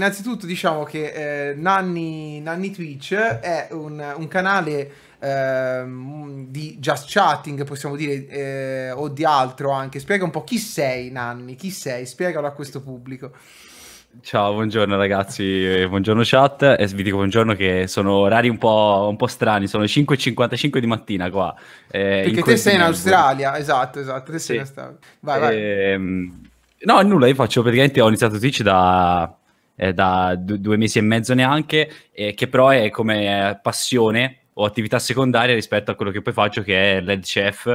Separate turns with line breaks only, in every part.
Innanzitutto diciamo che eh, Nanni, Nanni, Twitch è un, un canale eh, di just chatting, possiamo dire, eh, o di altro anche. Spiega un po' chi sei Nanni, chi sei, spiegalo a questo pubblico.
Ciao, buongiorno ragazzi, eh, buongiorno chat e vi dico buongiorno che sono orari un po', un po strani, sono 5.55 di mattina qua. Eh, Perché te sei in Australia,
esatto, esatto, te sì. sei in Australia.
Vai, vai. Ehm, no, nulla, io faccio praticamente, ho iniziato Twitch da eh, da d- due mesi e mezzo neanche, eh, che però è come passione o attività secondaria rispetto a quello che poi faccio che è Led chef,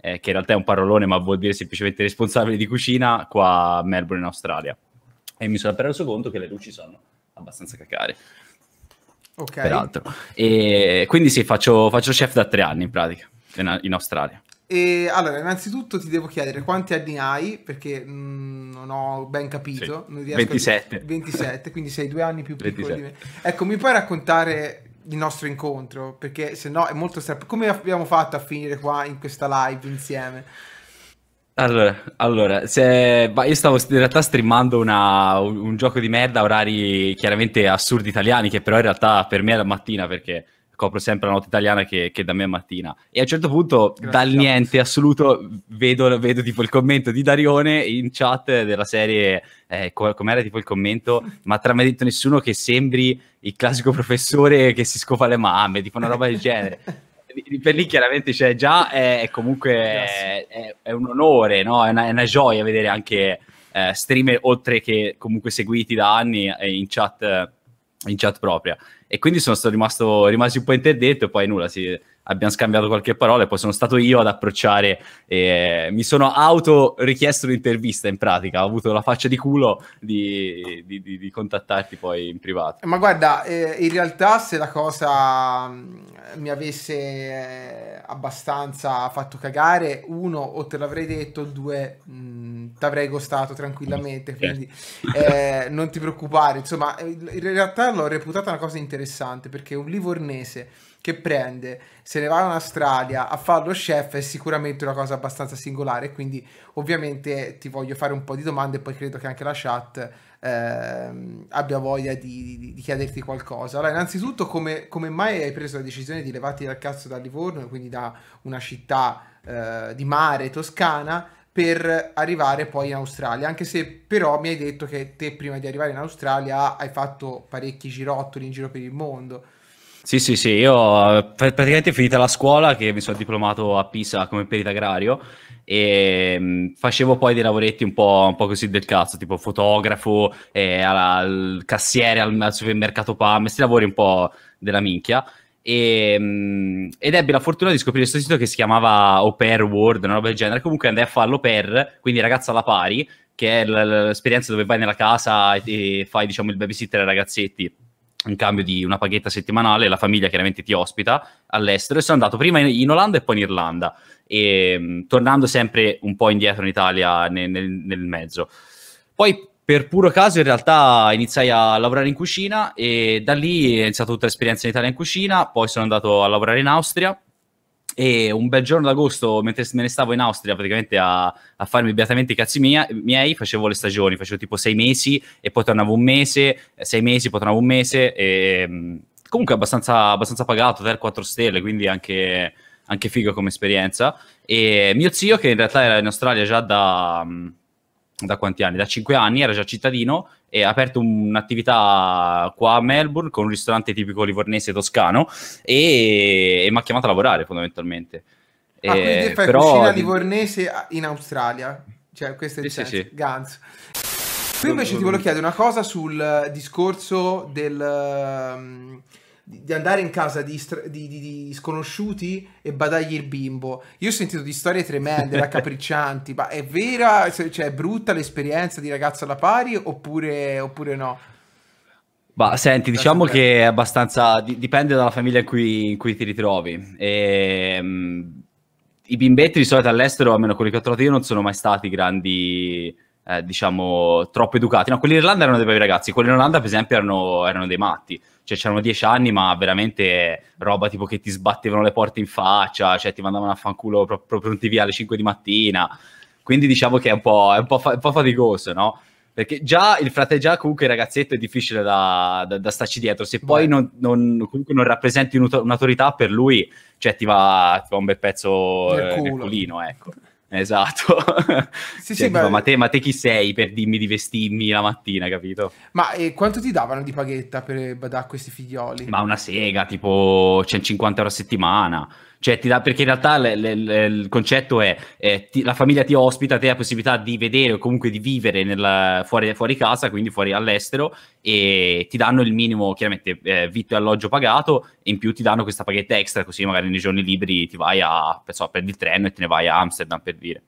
eh, che in realtà è un parolone ma vuol dire semplicemente responsabile di cucina qua a Melbourne in Australia. E mi sono appena reso conto che le luci sono abbastanza cacare.
Ok. Peraltro.
E quindi sì, faccio, faccio chef da tre anni in pratica, in, in Australia.
E allora, innanzitutto ti devo chiedere quanti anni hai, perché mh, mm, non ho ben capito. Sì. 27. A... 27, quindi sei due anni più piccolo 27. di me. Ecco, mi puoi raccontare il nostro incontro? Perché se no è molto strano. Come abbiamo fatto a finire qua in questa live insieme?
Allora, allora se... io stavo in realtà streamando una, un, un, gioco di merda a orari chiaramente assurdi italiani, che però in realtà per me è la mattina perché copro sempre la notte italiana che, che da me a mattina. E a un certo punto, Grazie. dal niente assoluto, vedo, vedo, tipo il commento di Darione in chat della serie, eh, com'era tipo il commento, ma tra me detto nessuno che sembri il classico professore che si scopa le mamme, tipo una roba del genere. per lì chiaramente cioè, già è, comunque è, è, è un onore, no? è, una, è una gioia vedere anche eh, streamer oltre che comunque seguiti da anni eh, in, chat, in chat propria e quindi sono rimasto, rimasto un po' interdetto e poi nulla, si, abbiamo scambiato qualche parola e poi sono stato io ad approcciare e mi sono auto richiesto un'intervista in pratica, ho avuto la faccia di culo di, di, di, di contattarti poi in privato.
Ma guarda, eh, in realtà se la cosa mm, mi avesse eh, abbastanza fatto cagare, uno o te l'avrei detto, due mm, ti avrei costato tranquillamente, quindi eh, non ti preoccupare, insomma in realtà l'ho reputata una cosa interessante perché un livornese che prende, se ne va in Australia a fare lo chef è sicuramente una cosa abbastanza singolare, quindi ovviamente ti voglio fare un po' di domande e poi credo che anche la chat ehm, abbia voglia di, di, di, chiederti qualcosa. Allora, innanzitutto come, come, mai hai preso la decisione di levarti dal cazzo da Livorno, quindi da una città eh, di mare toscana, per arrivare poi in Australia, anche se però mi hai detto che te prima di arrivare in Australia hai fatto parecchi girottoli in giro per il mondo.
Sì, sì, sì, io eh, praticamente finita la scuola che mi sono diplomato a Pisa come perito agrario e mm, facevo poi dei lavoretti un po', un po così del cazzo, tipo fotografo, eh, alla, al cassiere al, al supermercato PAM, questi lavori un po' della minchia. E, mm, ed ebbi la fortuna di scoprire questo sito che si chiamava Au Pair World, una roba del genere. Comunque andai a fare l'au pair, quindi ragazza alla pari, che è l'esperienza dove vai nella casa e, e fai diciamo il babysitter ai ragazzetti in cambio di una paghetta settimanale, la famiglia chiaramente ti ospita all'estero e sono andato prima in, Olanda e poi in Irlanda, e, ehm, tornando sempre un po' indietro in Italia nel, nel, nel mezzo. Poi per puro caso in realtà iniziai a lavorare in cucina e da lì è iniziata tutta l'esperienza in Italia in cucina, poi sono andato a lavorare in Austria e un bel giorno d'agosto, mentre me ne stavo in Austria praticamente a, a farmi beatamente i cazzi mia, miei, facevo le stagioni, facevo tipo sei mesi e poi tornavo un mese, sei mesi, poi tornavo un mese e mm, comunque abbastanza, abbastanza pagato, 3-4 stelle, quindi anche, anche figo come esperienza. E mio zio, che in realtà era in Australia già da... Mm, da quanti anni? Da cinque anni, era già cittadino e ha aperto un'attività qua a Melbourne con un ristorante tipico livornese toscano e, e mi ha chiamato a lavorare fondamentalmente. Ah, e, quindi eh, fai però... cucina
livornese in Australia? Cioè, questo è il sì, senso. Sì, sì. Gans. Qui invece ti volevo chiedere una cosa sul discorso del... Um, di andare in casa di, di, di, sconosciuti e badagli il bimbo. Io ho sentito di storie tremende, raccapriccianti, ma è vera, cioè, cioè è brutta l'esperienza di ragazzo alla pari oppure, oppure no?
Bah, senti, diciamo che è abbastanza. dipende dalla famiglia in cui, in cui ti ritrovi. E, ehm, mh, I bimbetti di solito all'estero, almeno quelli che ho trovato io, non sono mai stati grandi, eh, diciamo, troppo educati. No, quelli in Irlanda erano dei bravi ragazzi, quelli in Olanda, per esempio, erano, erano dei matti cioè c'erano dieci anni, ma veramente roba tipo che ti sbattevano le porte in faccia, cioè ti mandavano a fanculo proprio pronti via alle 5 di mattina. Quindi diciamo che è un po', è un po', fa- un po faticoso, no? Perché già il fratello comunque il ragazzetto è difficile da, da, da starci dietro. Se poi non, non, comunque non rappresenti un'autorità per lui, cioè ti va, ti va un bel pezzo nel, eh, culo. nel culino, ecco. Esatto. Sì, cioè, sì, tipo, ma... Te, ma... te, chi sei per dimmi di vestirmi la mattina, capito?
Ma eh, quanto ti davano di paghetta per badare a questi figlioli? Ma
una sega, tipo 150 cioè, euro a settimana. Cioè, ti dà, perché in realtà le, le, le, il concetto è, eh, ti, la famiglia ti ospita, te ha la possibilità di vedere o comunque di vivere nella, fuori, fuori, casa, quindi fuori all'estero, e ti danno il minimo, chiaramente, eh, vitto e alloggio pagato, e in più ti danno questa paghetta extra, così magari nei giorni liberi ti vai a, so, prendi il treno e te ne vai a Amsterdam, per dire.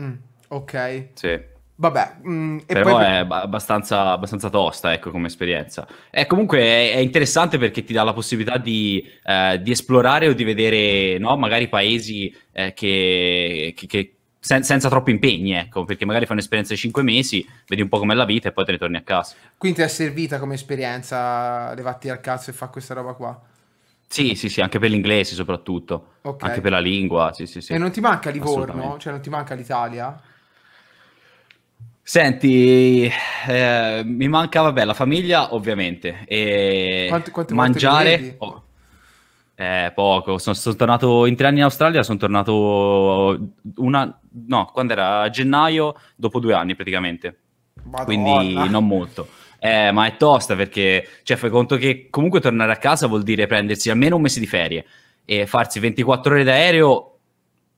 Mm, ok. Sì. Vabbè, mh, mm, però poi... è
abbastanza, abbastanza, tosta, ecco, come esperienza. E comunque è, è interessante perché ti dà la possibilità di, eh, di esplorare o di vedere, no? magari paesi eh, che, che, che sen- senza troppi impegni, ecco, perché magari fai un'esperienza di 5 mesi, vedi un po' com'è la vita e poi te ne torni a casa.
Quindi ti è servita come esperienza levarti al cazzo e fa questa roba qua?
Sì, sì, sì, anche per l'inglese soprattutto, okay. anche per la lingua, sì, sì, sì. E non ti manca Livorno?
Cioè non ti manca l'Italia?
Senti, eh, mi manca, vabbè, la famiglia ovviamente e quante, quante mangiare... Oh, eh, poco, sono, sono, tornato in tre anni in Australia, sono tornato una... no, quando era? A gennaio, dopo due anni praticamente.
Madonna. Quindi non molto.
Eh, ma è tosta perché, cioè, fai conto che comunque tornare a casa vuol dire prendersi almeno un mese di ferie e farsi 24 ore d'aereo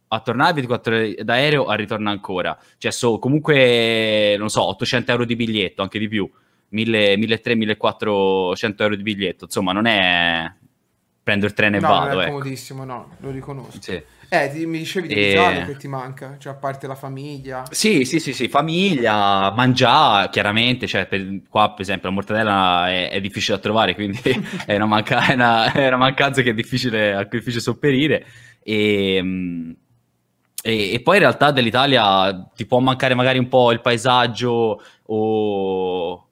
a tornare 24 ore d'aereo, a ritorno ancora. Cioè, so, comunque, non so, 800 euro di biglietto, anche di più. 1300-1400 euro di biglietto. Insomma, non è... Prendo il treno e no, vado. non è ecco.
comodissimo, no, lo riconosco. Sì. Eh, ti, mi dicevi di e... che ti manca, cioè a parte la famiglia.
Sì, sì, sì, sì famiglia, mangiare, chiaramente, cioè per, qua per esempio la mortadella è, è difficile da trovare, quindi è, una manca- è, una, è, una mancanza che è difficile, a cui è difficile sopperire. E, mm, e, e, poi in realtà dell'Italia ti può mancare magari un po' il paesaggio o,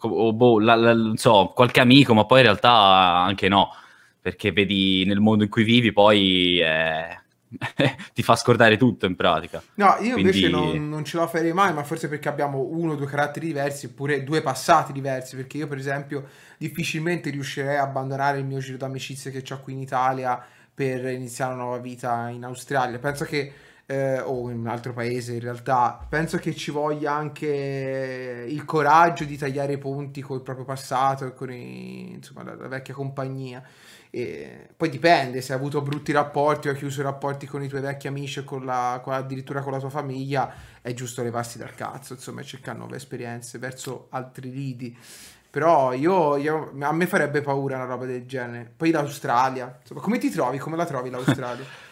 o boh, la, la, non so, qualche amico, ma poi in realtà anche no, perché vedi nel mondo in cui vivi poi eh, ti fa scordare tutto in pratica. No, io Quindi... invece non,
non ce la farei mai, ma forse perché abbiamo uno o due caratteri diversi, oppure due passati diversi, perché io per esempio difficilmente riuscirei a abbandonare il mio giro d'amicizia che ho qui in Italia per iniziare una nuova vita in Australia. Penso che eh, o in un altro paese in realtà, penso che ci voglia anche il coraggio di tagliare i ponti col proprio passato e con i, insomma, la, la vecchia compagnia. E poi dipende se hai avuto brutti rapporti o hai chiuso i rapporti con i tuoi vecchi amici o con la, con, addirittura con la tua famiglia, è giusto levarsi dal cazzo, insomma, cercare nuove esperienze verso altri lidi. Però io, io, a me farebbe paura una roba del genere. Poi l'Australia, insomma, come ti trovi? Come la trovi l'Australia?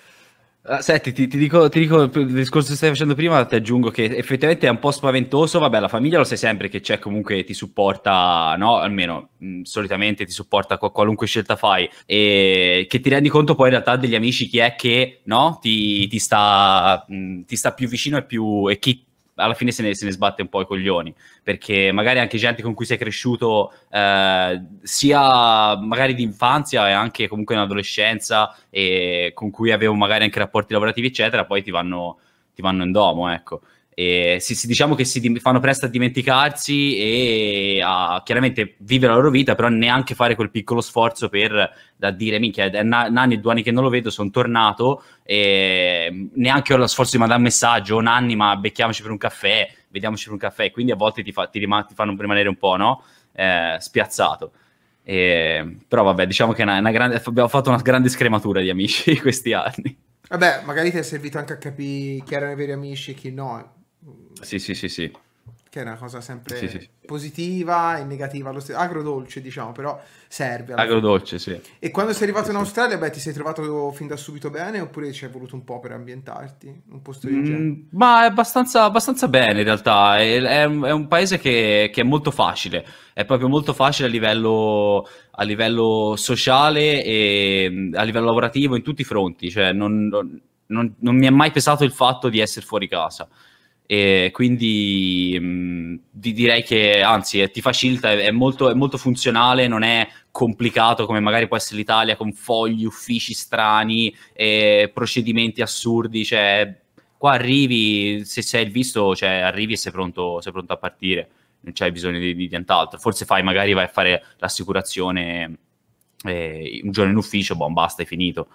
Ah, senti, ti, ti, dico, ti, dico, il discorso che stai facendo prima, ti aggiungo che effettivamente è un po' spaventoso, vabbè la famiglia lo sai sempre che c'è comunque ti supporta, no? Almeno mh, solitamente ti supporta qualunque scelta fai e che ti rendi conto poi in realtà degli amici chi è che no? ti, ti sta, mh, sta, più vicino e, più, e chi alla fine se ne, se ne, sbatte un po' i coglioni, perché magari anche gente con cui sei cresciuto eh, sia magari di infanzia e anche comunque in adolescenza e con cui avevo magari anche rapporti lavorativi eccetera, poi ti vanno, ti vanno in domo, ecco. E si, si, diciamo che si fanno presto a dimenticarsi e a chiaramente vivere la loro vita, però neanche fare quel piccolo sforzo per da dire minchia, è na- Nanni due anni che non lo vedo, sono tornato e mm, neanche ho lo sforzo di mandare un messaggio, oh, Nanni ma becchiamoci per un caffè, vediamoci per un caffè, quindi a volte ti, fa, ti, rim- ti fanno rimanere un po' no? eh, spiazzato. E, però vabbè, diciamo che è una, una grande, abbiamo fatto una grande scrematura di amici questi anni.
Vabbè, magari ti è servito anche a capire chi erano i veri amici e chi no
sì, sì, sì, sì.
Che è una cosa sempre sì, sì, sì. positiva e negativa allo stesso agrodolce, diciamo, però serve. Agrodolce, fine. sì. E quando sei arrivato in Australia, beh, ti sei trovato fin da subito bene oppure ci hai voluto un po' per ambientarti? Un posto del
mm, Ma è abbastanza, abbastanza bene in realtà. È, è, un, è un, paese che, che è molto facile è proprio molto facile a livello, a livello, sociale e mm, a livello lavorativo in tutti i fronti, cioè non, non, non, mi è mai pesato il fatto di essere fuori casa. E quindi mh, mm, vi direi che, anzi, eh, ti facilita, è, è, molto, è molto funzionale, non è complicato come magari può essere l'Italia con fogli, uffici strani, eh, procedimenti assurdi, cioè qua arrivi, se sei il visto, cioè arrivi e sei pronto, sei pronto a partire, non c'hai bisogno di, di, nient'altro. Forse fai, magari vai a fare l'assicurazione eh, un giorno in ufficio, boh, basta, è finito.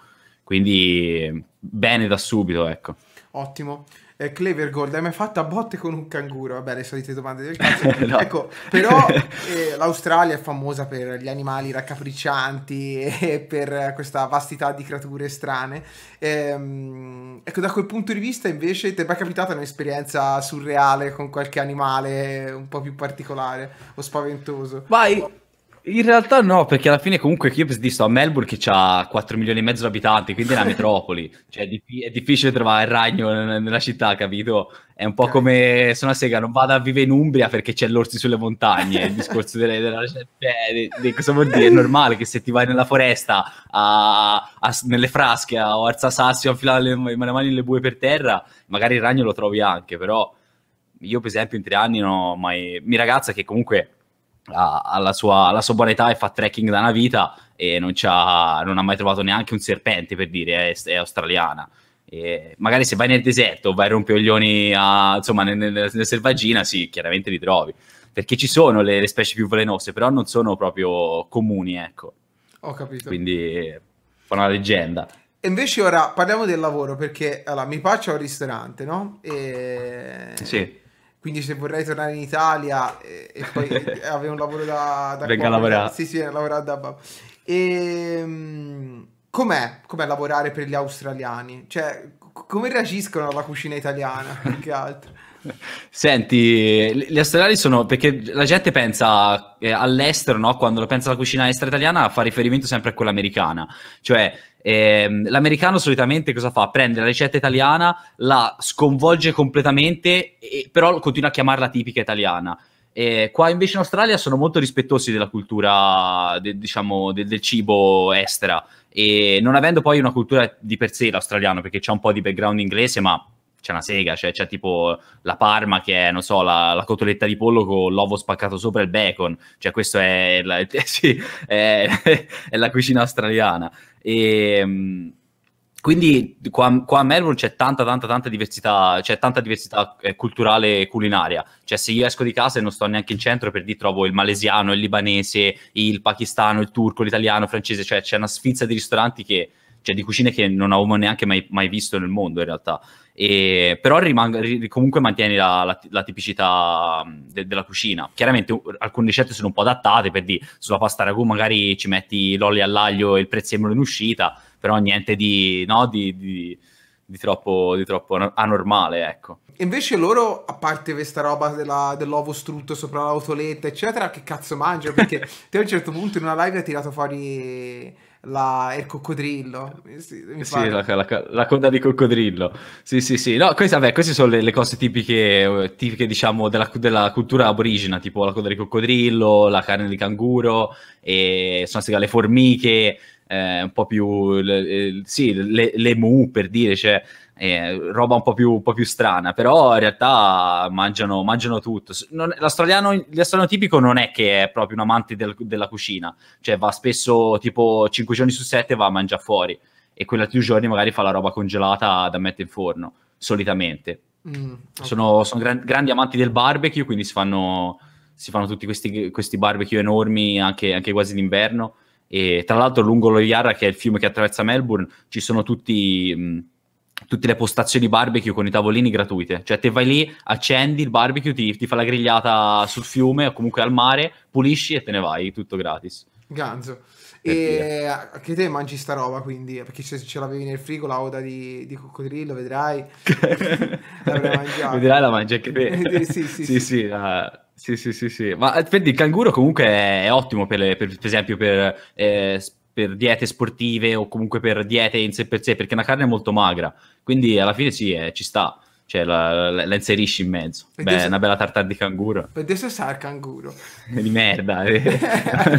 Quindi bene da subito, ecco.
Ottimo eh, Gold, hai mai fatto a botte con un canguro? Vabbè, le solite domande del cazzo. no. Ecco, però eh, l'Australia è famosa per gli animali raccapriccianti e per questa vastità di creature strane. Ehm, ecco, da quel punto di vista invece ti è mai capitata un'esperienza surreale con qualche animale un po' più particolare o spaventoso?
Vai! In realtà no, perché alla fine comunque io di sto a Melbourne che ha 4 milioni e mezzo di abitanti, quindi è una metropoli, cioè è, di- è, difficile trovare il ragno n- nella città, capito? È un po' come sono una sega, non vada a vivere in Umbria perché c'è l'orsi sulle montagne, il discorso delle, della, de- cioè, de- cosa vuol dire? È normale che se ti vai nella foresta, a- a- nelle frasche a- o alza sassi o affilare le, le mani nelle bue per terra, magari il ragno lo trovi anche, però io per esempio in tre anni non ho mai... Mi ragazza che comunque alla sua, alla sua buona età e fa trekking da una vita e non, non ha mai trovato neanche un serpente per dire è, è australiana e magari se vai nel deserto o vai a rompiglioni insomma nella nel, nel selvaggina sì chiaramente li trovi perché ci sono le, le, specie più velenose però non sono proprio comuni ecco ho capito quindi fa una leggenda
e invece ora parliamo del lavoro perché allora mi faccio un ristorante no? E... sì quindi se vorrei tornare in Italia e, e poi avevo un lavoro da... da Venga a lavorare. Sì, sì, lavorare da babbo. E... Ehm, com'è, com'è, lavorare per gli australiani? Cioè, come reagiscono alla cucina italiana, più che altro?
Senti, gli australiani sono perché la gente pensa eh, all'estero, no? quando pensa alla cucina estera italiana fa riferimento sempre a quella americana, cioè ehm, l'americano solitamente cosa fa? Prende la ricetta italiana, la sconvolge completamente, e, però continua a chiamarla tipica italiana. E qua invece in Australia sono molto rispettosi della cultura, de, diciamo, de, del cibo estera e non avendo poi una cultura di per sé l'australiano, perché c'è un po' di background inglese, ma c'è una sega, cioè, c'è tipo la parma che è, non so, la, la cotoletta di pollo con l'uovo spaccato sopra e il bacon, cioè questo è la, eh sì, è, è la cucina australiana. E, ehm, quindi qua, qua, a Melbourne c'è tanta, tanta, tanta diversità, c'è tanta diversità eh, culturale e culinaria. Cioè, se io esco di casa e non sto neanche in centro, per dire trovo il malesiano, il libanese, il pakistano, il turco, l'italiano, il francese, cioè c'è una sfizza di ristoranti che, cioè di cucine che non avevo neanche mai, mai visto nel mondo in realtà. E, però rimang- comunque mantieni la, la, la tipicità de- della cucina. Chiaramente alcune ricette sono un po' adattate, per dire sulla pasta ragù magari ci metti l'olio all'aglio e il prezzemolo in uscita, però niente di, no, di, di, di troppo, troppo anormale, ecco.
Invece loro, a parte questa roba della, dell'ovo strutto sopra l'autoletta, eccetera, che cazzo mangiano? Perché te a un certo punto in una live hai tirato fuori la, il coccodrillo. Sì, sì la,
la, la, coda di coccodrillo. Sì, sì, sì. No, queste, vabbè, queste sono le, le cose tipiche, eh, tipiche diciamo, della, della, cultura aborigena, tipo la coda di coccodrillo, la carne di canguro, e sono le formiche eh, un po' più le, eh, sì, le, le mu per dire, cioè, eh, roba un po, più, un po' più strana, però in realtà mangiano, mangiano tutto. Non, l'australiano, l'australiano tipico non è che è proprio un amante del, della cucina, cioè va spesso tipo 5 giorni su 7 va a mangiare fuori e quella più giorni magari fa la roba congelata da mettere in forno, solitamente. Mm, okay. Sono, sono gran, grandi amanti del barbecue, quindi si fanno, si fanno tutti questi, questi barbecue enormi anche, anche quasi d'inverno e tra l'altro lungo lo Yarra, che è il fiume che attraversa Melbourne, ci sono tutti... Mh, tutte le postazioni barbecue con i tavolini gratuite. Cioè, te vai lì, accendi il barbecue, ti, ti fa la grigliata sul fiume o comunque al mare, pulisci e te ne vai, tutto gratis.
Ganzo. e anche te mangi sta roba, quindi, perché se ce l'avevi nel frigo la oda di, di coccodrillo, vedrai. vedrai
la mangi anche te. sì, sì, sì. sì, sì, sì. sì. Uh sì, sì, sì, sì. Ma eh, il canguro comunque è ottimo, per, per, per esempio, per, eh, per, diete sportive o comunque per diete in sé per sé, perché è una carne molto magra. Quindi alla fine sì, eh, ci sta. Cioè, la, la, la, inserisci in mezzo. Beh, è una bella tartare di canguro.
E se sa il canguro.
di merda. Eh.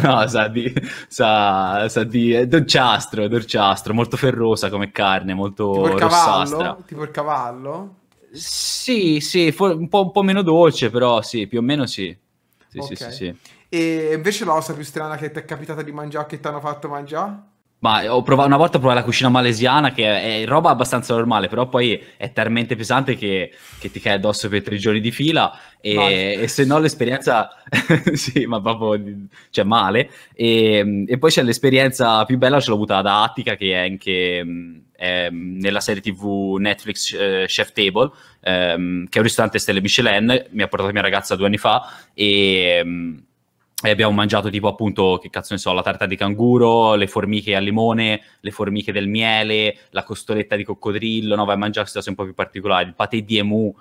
no, sa di... Sa, sa di... È dolciastro, è dolciastro. Molto ferrosa come carne, molto tipo rossastra.
Tipo il cavallo?
Sì, sì, un, po', un, po', meno dolce, però sì, più o meno sì. Sì, okay. sì, sì, sì.
E invece la cosa più strana che ti è capitata di mangiare, che ti hanno fatto mangiare?
Ma ho provato, una volta ho provato la cucina malesiana, che è, è, roba abbastanza normale, però poi è talmente pesante che, che ti cai addosso per tre giorni di fila. E, e se no l'esperienza, sì, ma proprio cioè, male. E, ehm, e poi c'è l'esperienza più bella, ce l'ho avuta da Attica, che è anche è nella serie TV Netflix eh, Chef Table, ehm, che è un ristorante Stelle Michelin. Mi ha portato mia ragazza due anni fa. E e abbiamo mangiato tipo appunto, che cazzo ne so, la tarta di canguro, le formiche al limone, le formiche del miele, la costoletta di coccodrillo, no? Vai a mangiare queste cose un po' più particolari, il patè di emu,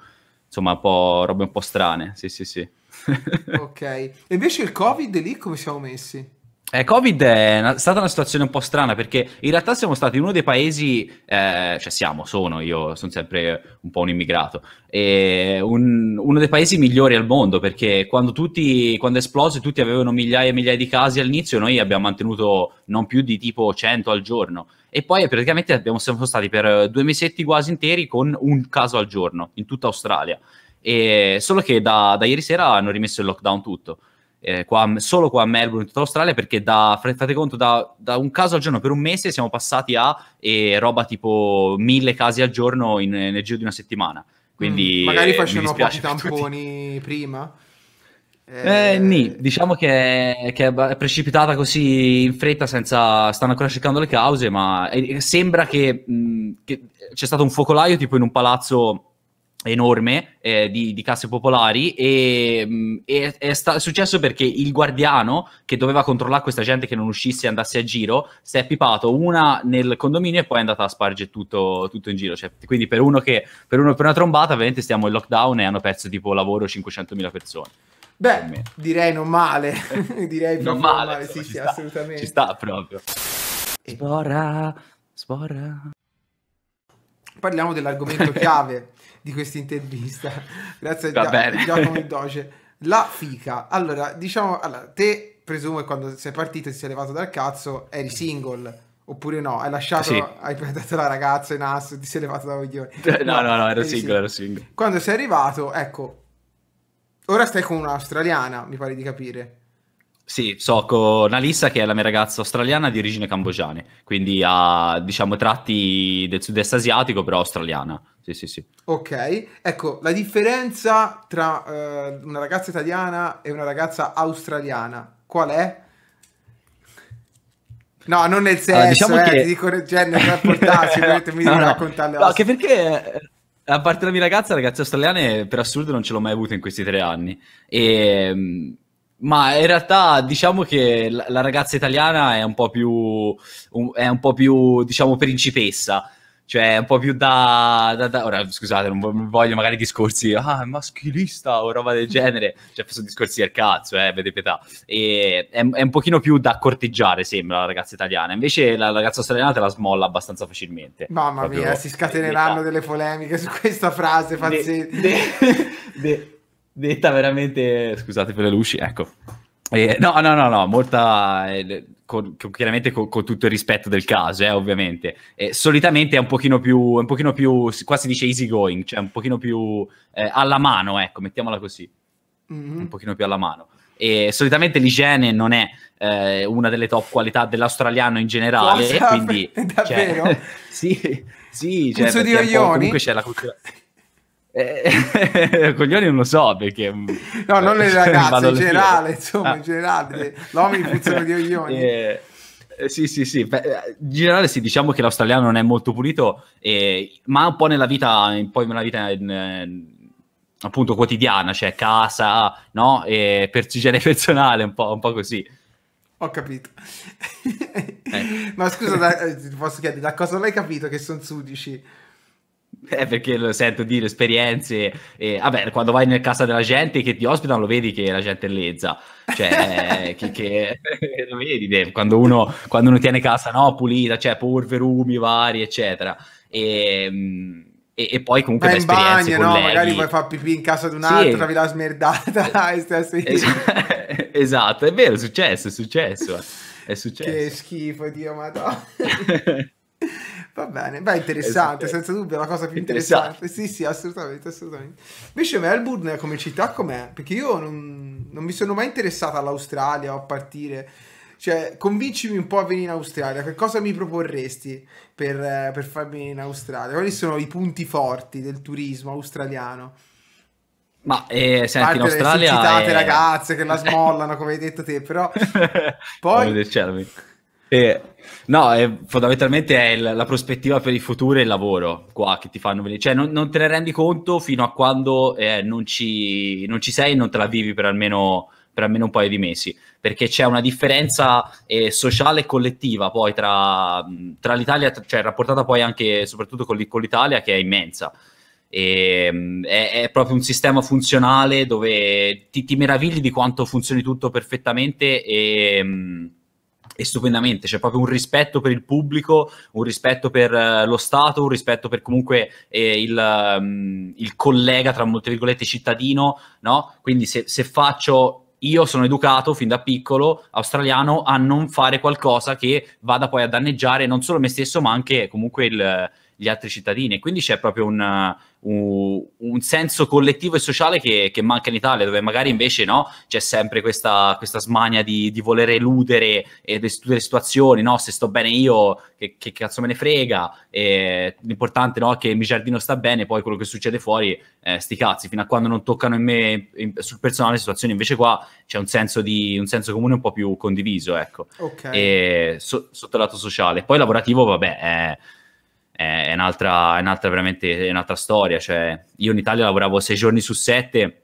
insomma, un po', robe un po' strane, sì sì sì.
ok, e invece il covid lì come siamo messi?
Eh, Covid è una, stata una situazione un po' strana perché in realtà siamo stati uno dei paesi, eh, cioè siamo, sono, io sono sempre un po' un immigrato, un, uno dei paesi migliori al mondo perché quando, tutti, quando esplose tutti avevano migliaia e migliaia di casi all'inizio, noi abbiamo mantenuto non più di tipo 100 al giorno e poi praticamente abbiamo, siamo stati per due mesetti quasi interi con un caso al giorno in tutta Australia, e, solo che da, da ieri sera hanno rimesso il lockdown tutto eh, qua, solo qua a Melbourne, in tutta l'Australia, perché da, fate conto, da, da, un caso al giorno per un mese siamo passati a eh, roba tipo mille casi al giorno in, nel giro di una settimana. Quindi, mm, magari eh, facevano pochi
tamponi tutti. prima?
Eh, eh nì, diciamo che, che, è precipitata così in fretta, senza, stanno ancora cercando le cause, ma eh, sembra che, mh, mm, che c'è stato un focolaio tipo in un palazzo enorme eh, di, di, casse popolari e, mh, mm, e è sta- successo perché il guardiano che doveva controllare questa gente che non uscisse e andasse a giro si è pipato una nel condominio e poi è andata a spargere tutto, tutto in giro cioè, quindi per uno che per, uno, per una trombata ovviamente stiamo in lockdown e hanno perso tipo lavoro 500.000 persone
beh direi non male direi non male, male. Insomma, sì, sì sta, assolutamente ci sta proprio
sborra sborra
parliamo dell'argomento chiave di questa intervista. Grazie Va a bene. Giacomo Doce. La fica. Allora, diciamo, allora, te presumo che quando sei partito e ti sei levato dal cazzo eri single. Oppure no, hai lasciato, sì. hai preso la ragazza in asso, ti sei levato da coglione.
No, no, no, no ero single, single, ero single.
Quando sei arrivato, ecco, ora stai con un'australiana, mi pare di capire.
Sì, so con Alissa che è la mia ragazza australiana di origine cambogiane, quindi ha diciamo tratti del sud-est asiatico, però australiana. Sì, sì, sì.
Ok, ecco la differenza tra eh, una ragazza italiana e una ragazza australiana qual è? No, non nel senso, allora, diciamo eh, che... ti dico, cioè, non rapportarsi, mi no, devi no. raccontare le no, anche perché eh,
a parte la mia ragazza, ragazze australiane per assurdo non ce l'ho mai avuto in questi tre anni. E mm, ma in realtà diciamo che la, la ragazza italiana è un po' più, un, è un po' più diciamo, principessa cioè un po' più da, da, da, ora scusate non voglio magari discorsi ah è maschilista o roba del genere cioè sono discorsi del cazzo eh avete pietà e è, è, un pochino più da corteggiare sembra la ragazza italiana invece la ragazza australiana te la smolla abbastanza facilmente mamma Proprio mia si
scateneranno delle polemiche su questa frase pazzesca de,
de, detta veramente... Scusate per le luci, ecco. Eh, no, no, no, no, molta... Eh, con, con, chiaramente con, con, tutto il rispetto del caso, eh, ovviamente. Eh, solitamente è un pochino più, un pochino più, quasi dice easy going, cioè un pochino più eh, alla mano, ecco, mettiamola così, mm-hmm. un pochino più alla mano. E solitamente l'igiene non è eh, una delle top qualità dell'australiano in generale, Cosa? quindi... Davvero? Cioè,
sì, sì, cioè, comunque c'è la cultura...
Eh, coglioni non lo so perché... Mm,
no, non le ragazze, in generale, insomma, ah. in generale, l'uomo puzzano di coglioni. Eh, eh, sì, sì, sì. In
generale, sì, diciamo che l'australiano non è molto pulito, eh, ma un po' nella vita, poi nella vita in, eh, in, appunto quotidiana, cioè casa, no? E per igiene personale, un po', un po', così.
Ho capito. Eh. ma scusa, da, eh, posso chiedere, da cosa l'hai capito che sono sudici?
Eh, perché lo sento dire esperienze. E, vabbè, quando vai nel casa della gente che ti ospitano, lo vedi che la gente è lezza. Cioè, eh, che, che, lo vedi Dave, quando, uno, quando uno tiene casa no, pulita, cioè polvere, rumi vari, eccetera. E, ehm, e, e poi comunque vai in bagno, no? Magari vuoi
fare pipì in casa di un altro, sì. trovi la smerdata. Eh, es-
esatto, è vero, è successo, è successo. È successo. Che
schifo, Dio, madonna. Va bene, beh, interessante, esatto. senza dubbio, la cosa più interessante. interessante. Sì, sì, assolutamente, assolutamente. Invece Melbourne come città com'è? Perché io non, non mi sono mai interessata all'Australia o a partire. Cioè, convincimi un po' a venire in Australia. Che cosa mi proporresti per, per farmi in Australia? Quali sono i punti forti del turismo australiano?
Ma eh, senti, in Australia... Citate è...
ragazze che la smollano, come hai detto te, però...
Poi... Cioè, eh, no, eh, fondamentalmente è il, la prospettiva per il futuro e il lavoro qua che ti fanno venire. Cioè, non, non te ne rendi conto fino a quando eh, non, ci, non ci sei e non te la vivi per almeno, per almeno, un paio di mesi. Perché c'è una differenza eh, sociale e collettiva poi tra, tra l'Italia, cioè rapportata poi anche soprattutto con, con l'Italia, che è immensa. E, è, è, proprio un sistema funzionale dove ti, ti meravigli di quanto funzioni tutto perfettamente e e stupendamente, c'è proprio un rispetto per il pubblico, un rispetto per eh, lo Stato, un rispetto per comunque eh, il, um, il, collega, tra molte virgolette, cittadino, no? Quindi se, se faccio io sono educato fin da piccolo australiano a non fare qualcosa che vada poi a danneggiare non solo me stesso ma anche comunque il, gli altri cittadini quindi c'è proprio un, un, un senso collettivo e sociale che, che, manca in Italia, dove magari invece no, c'è sempre questa, questa smania di, di, voler eludere eh, le, situazioni, no? se sto bene io, che, che cazzo me ne frega, e l'importante no, è che il mio giardino sta bene, poi quello che succede fuori, eh, sti cazzi, fino a quando non toccano in me, in, sul personale, le situazioni, invece qua c'è un senso, di, un senso comune un po' più condiviso, ecco, okay. e, so, sotto il lato sociale. Poi lavorativo, vabbè, eh, è un'altra, è un'altra veramente è un'altra storia. Cioè, io in Italia lavoravo 6 giorni su 7,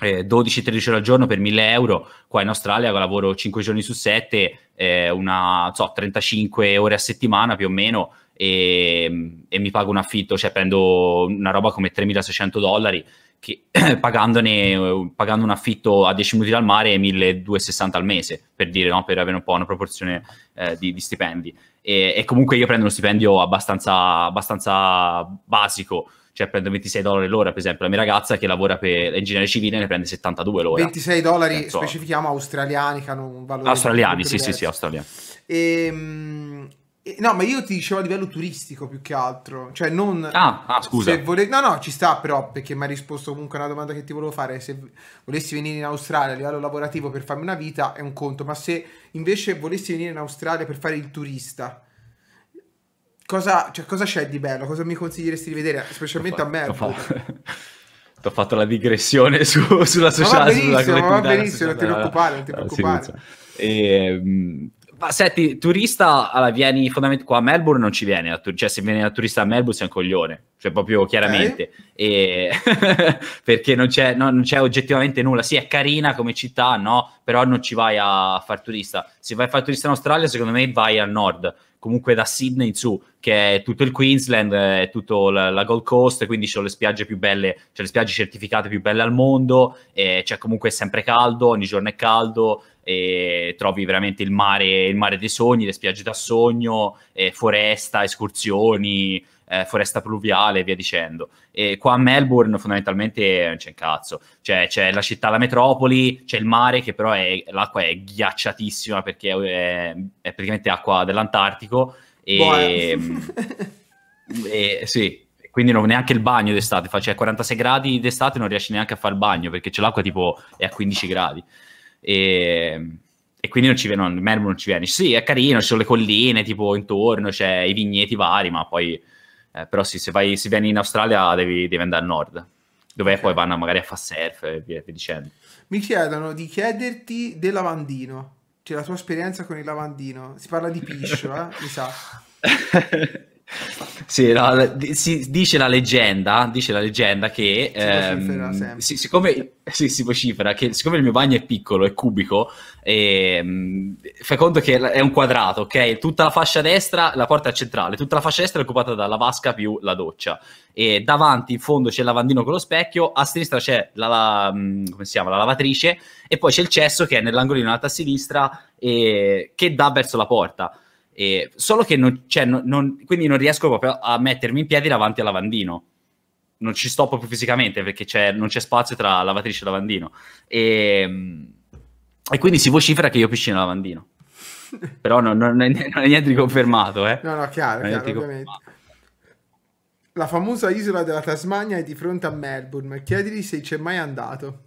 eh, 12-13 ore al giorno per 1000 euro, qua in Australia lavoro 5 giorni su 7, eh, una, so, 35 ore a settimana più o meno, e, ehm, e mi pago un affitto, cioè prendo una roba come 3.600 dollari, che, pagandone, eh, pagando un affitto a 10 minuti dal mare è 1.260 al mese, per dire, no? per avere un po' una proporzione eh, di, di, stipendi. E, e, comunque io prendo uno stipendio abbastanza, abbastanza basico, cioè prendo 26 dollari l'ora, per esempio, la mia ragazza che lavora per l'ingegneria civile ne prende 72 l'ora. 26 dollari, Penso. specifichiamo,
australiani, che hanno un valore... Australiani, sì, diverso. sì, sì, australiani. E, ehm, No, ma io ti dicevo a livello turistico più che altro, cioè non... Ah, ah scusa. Vole... No, no, ci sta però, perché mi ha risposto comunque alla domanda che ti volevo fare, se volessi venire in Australia a livello lavorativo per farmi una vita è un conto, ma se invece volessi venire in Australia per fare il turista, cosa, cioè, cosa c'è di bello? Cosa mi consiglieresti di vedere, specialmente fatto, a me? Ho fatto...
fatto la digressione su, sulla sociale. Ma va benissimo, sulla ma va benissimo, non ti preoccupare, non ti ah, preoccupare. E, ehm, ma senti, turista, allora, vieni fondamentalmente qua a Melbourne, non ci viene, cioè se viene da turista a Melbourne sei un coglione, cioè proprio chiaramente, okay. e... perché non c'è, no, non c'è, oggettivamente nulla, sì è carina come città, no, però non ci vai a far turista, se vai a far turista in Australia secondo me vai al nord, comunque da Sydney in su, che è tutto il Queensland, è tutto la, la Gold Coast, quindi c'è le spiagge più belle, c'è le spiagge certificate più belle al mondo, c'è cioè, comunque sempre caldo, ogni giorno è caldo, e trovi veramente il mare, il mare dei sogni, le spiagge da sogno, eh, foresta, escursioni, eh, foresta pluviale e via dicendo. E qua a Melbourne fondamentalmente non c'è un cazzo, cioè, c'è la città, la metropoli, c'è il mare che però è, l'acqua è ghiacciatissima perché è, è praticamente acqua dell'Antartico e, e sì, quindi non, neanche il bagno d'estate, fa, cioè 46 gradi d'estate non riesci neanche a fare il bagno perché c'è l'acqua tipo è a 15 gradi. E, ehm, e quindi non ci viene, il Melbourne non ci viene. Sì, è carino, ci sono le colline tipo intorno, c'è i vigneti vari, ma poi... Eh, però sì, se, vai, se vieni in Australia devi, devi andare a nord, dove poi vanno magari a fare surf e via, via dicendo.
Mi chiedono di chiederti del lavandino, cioè la tua esperienza con il lavandino. Si parla di piscio, eh? mi sa.
Sì, no, si dice la leggenda, dice la leggenda che si ehm, si, siccome si, si vocifera che siccome il mio bagno è piccolo, è cubico, e, ehm, mh, fai conto che è un quadrato, ok? Tutta la fascia destra, la porta è centrale, tutta la fascia destra è occupata dalla vasca più la doccia. E davanti in fondo c'è il lavandino con lo specchio, a sinistra c'è la, la, mm, chiama, la lavatrice e poi c'è il cesso che è nell'angolino in alto a sinistra e, che dà verso la porta e solo che non, cioè, non, non, quindi non riesco proprio a mettermi in piedi davanti al lavandino. Non ci sto proprio fisicamente perché c'è, non c'è spazio tra lavatrice e lavandino. E, ehm, e quindi si vocifera che io piscino lavandino. Però non, non, è, non, è, niente di confermato, eh.
No, no, chiaro, chiaro ovviamente. La famosa isola della Tasmania è di fronte a Melbourne. Chiedili se c'è mai andato.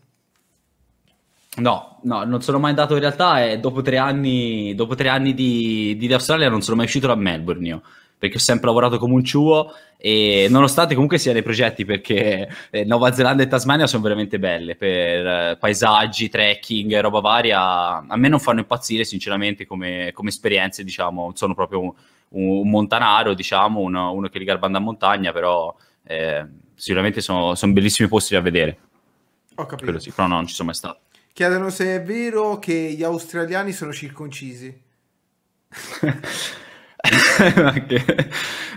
No, no, non sono mai andato in realtà e dopo tre anni, dopo tre anni di, di Australia non sono mai uscito da Melbourne io, perché ho sempre lavorato come un ciuo e nonostante comunque sia dei progetti perché eh, Nuova Zelanda e Tasmania sono veramente belle per eh, paesaggi, trekking, roba varia, a me non fanno impazzire sinceramente come, come esperienze, diciamo, sono proprio un, un montanaro, diciamo, uno, uno, che li garbanda a montagna, però eh, sicuramente sono, sono bellissimi posti da vedere. Ho capito. Quello sì, però no, non ci sono mai stato.
Chiedono se è vero che gli australiani sono circoncisi.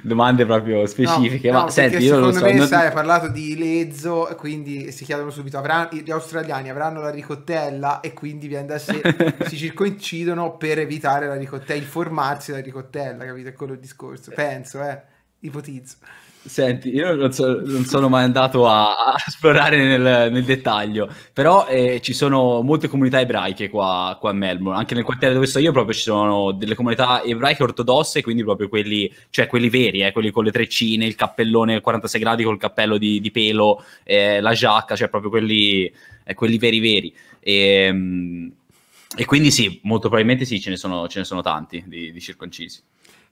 domande proprio specifiche. No, ma no, senti, io secondo so, me, non... sai, hai
parlato di lezzo, quindi si chiedono subito: avranno, gli australiani avranno la ricottella e quindi viene da sé, si circoincidono per evitare la ricottella, informarsi della ricottella, capito? È quello il discorso, eh, penso, eh ipotizzo.
Senti, io non, so, non sono mai andato a, a esplorare nel, nel, dettaglio, però eh, ci sono molte comunità ebraiche qua, qua, a Melbourne, anche nel quartiere dove sto io proprio ci sono delle comunità ebraiche ortodosse, quindi proprio quelli, cioè quelli veri, eh, quelli con le treccine, il cappellone 46 gradi col cappello di, di pelo, eh, la giacca, cioè proprio quelli, eh, quelli veri veri. E, ehm, e, quindi sì, molto probabilmente sì, ce ne sono, ce ne sono tanti di, di circoncisi.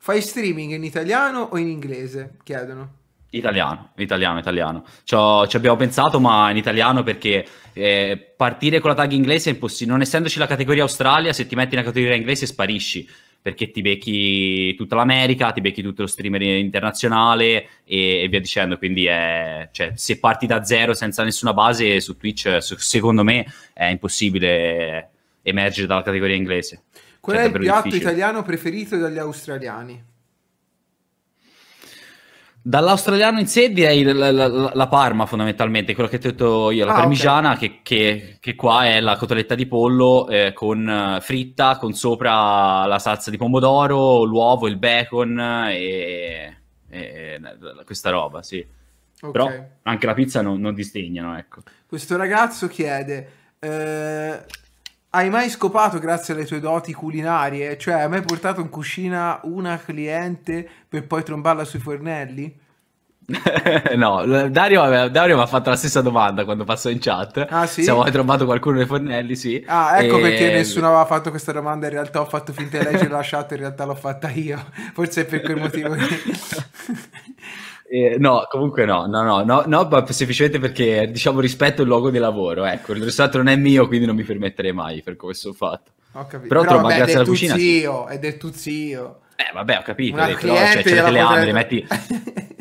Fai streaming in italiano o in inglese? Chiedono.
Italiano, italiano, italiano. C'ho, ci abbiamo pensato, ma in italiano perché eh, partire con la tag inglese è impossibile. Non essendoci la categoria Australia, se ti metti nella categoria inglese sparisci perché ti becchi tutta l'America, ti becchi tutto lo streamer internazionale e, e via dicendo. Quindi è, cioè, se parti da zero senza nessuna base su Twitch, secondo me è impossibile emergere dalla categoria inglese. Qual certo, è il piatto difficile.
italiano preferito dagli australiani?
Dall'australiano in sé direi la, la, la, Parma fondamentalmente, quello che ho detto io, la ah, parmigiana okay. che, che, che, qua è la cotoletta di pollo eh, con eh, fritta, con sopra la salsa di pomodoro, l'uovo, il bacon e, e questa roba, sì. Okay. Però anche la pizza non, non disdegnano, ecco.
Questo ragazzo chiede, eh, hai mai scopato grazie alle tue doti culinarie? Cioè, hai mai portato in cucina una cliente per poi trombarla sui fornelli?
no, Dario, Dario mi ha fatto la stessa domanda quando passò in chat. Ah, sì? Se avevo trovato qualcuno nei fornelli, sì. Ah, ecco e... perché nessuno
aveva fatto questa domanda. In realtà ho fatto finta di leggere la chat, in realtà l'ho fatta io. Forse è per quel motivo. Che... Eh,
no, comunque no, no, no, no, no, ma semplicemente perché diciamo rispetto il luogo di lavoro, ecco, il ristorante non è mio, quindi non mi permetterei mai per come sono fatto.
Ho capito. Però, Però vabbè, grazie alla cucina. Zio, sì. È del tuo zio. Eh,
vabbè, ho capito. detto, no, cioè, c'è delle ambre, metti...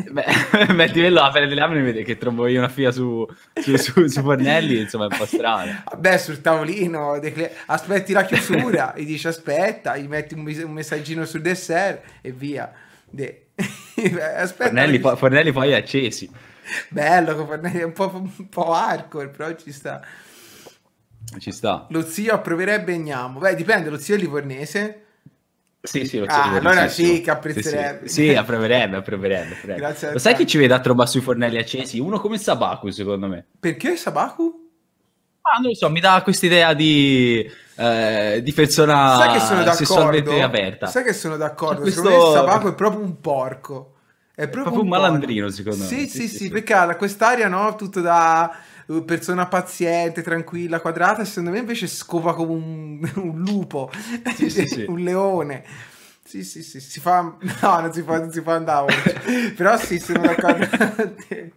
metti quello a fare delle ambre e vede che trovo io una fia su, su, su, su Fornelli, insomma, è un po' strano.
Vabbè, sul tavolino, decl... aspetti la chiusura, gli dici aspetta, gli metti un, un messaggino sul dessert e via. De... Aspetta, Fornelli, po-
Fornelli, poi accesi.
Bello, Fornelli è un po', un po hardcore, però ci sta. Ci sta. Lo zio approverebbe Gnamo. Beh, dipende, lo zio è livornese.
Sì, sì, lo zio ah, allora sì, che apprezzerebbe. Sì, sì. sì approverebbe, approverebbe. approverebbe. lo sai chi ci vede a trovare sui fornelli accesi? Uno come Sabaku, secondo me.
Perché Sabaku?
Ma ah, non lo so, mi dà quest'idea di, eh, di persona che sono sessualmente aperta. Sai che
sono d'accordo, questo... secondo me Sabaco è proprio un porco. È proprio, è proprio un, un malandrino, porco. secondo sì, me. Sì, sì, sì, sì, perché ha quest'aria, no, tutto da uh, persona paziente, tranquilla, quadrata, secondo me invece scopa come un, un lupo, sì, sì, un leone. Sì, sì, sì, si fa... No, non si fa, non si fa andare Però sì, sono d'accordo con te.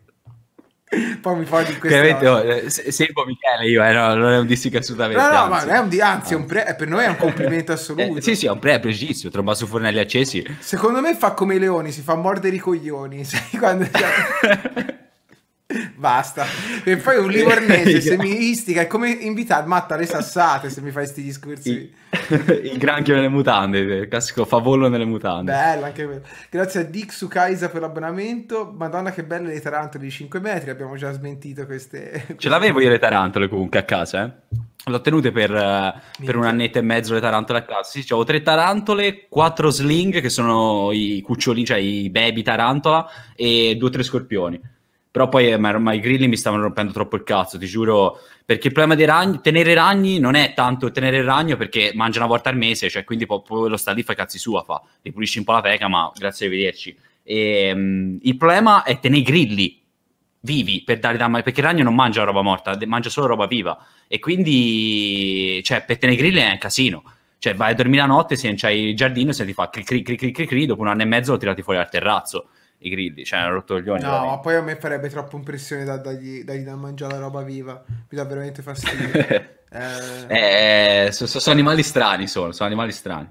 Poi mi fa di
questo. Oh, po' Michele, io eh, no, non è un dissing assolutamente. No, no, anzi. ma
è un di- anzi, è un ah. pre-
per noi è un complimento assoluto. eh, sì, sì, è un pre- precipizio, tromba su fornelli accesi.
Secondo me fa come i leoni, si fa mordere i coglioni. Sai quando. Basta. E poi un livornese se mi istica è come invitare Matta alle sassate se mi fai questi discorsi.
Il, granchio nelle mutande, il classico favolo nelle mutande.
Bello, anche bello. Grazie a Dixu Kaisa per l'abbonamento. Madonna che belle le tarantole di 5 metri, abbiamo già smentito queste... Ce
l'avevo io le tarantole comunque a casa, eh. L'ho tenute per, eh, per, un annetto e mezzo le tarantole a casa. Sì, avevo tre tarantole, quattro sling che sono i cuccioli, cioè i baby tarantola e due o tre scorpioni. Però poi ormai eh, i grilli mi stavano rompendo troppo il cazzo, ti giuro. Perché il problema dei ragni, tenere i ragni non è tanto tenere il ragno perché mangia una volta al mese, cioè quindi poi, poi lo sta lì, fa cazzi sua, fa. ripulisci un po' la peca, ma grazie, arrivederci. E, um, il problema è tenere i grilli vivi per dare da mangiare, perché il ragno non mangia roba morta, mangia solo roba viva. E quindi, cioè, per tenere i grilli è un casino. Cioè, vai a dormire la notte, se non c'hai il giardino, se ti fa cri cri cri cri cri, cri dopo un anno e mezzo lo tirati fuori dal terrazzo i grilli, cioè hanno rotto gli occhi. No,
ma poi a me farebbe troppo impressione da, dagli, dagli da mangiare la roba viva, mi dà veramente fastidio. Eh,
eh... Eh, so, so, sono animali strani, sono, sono animali strani.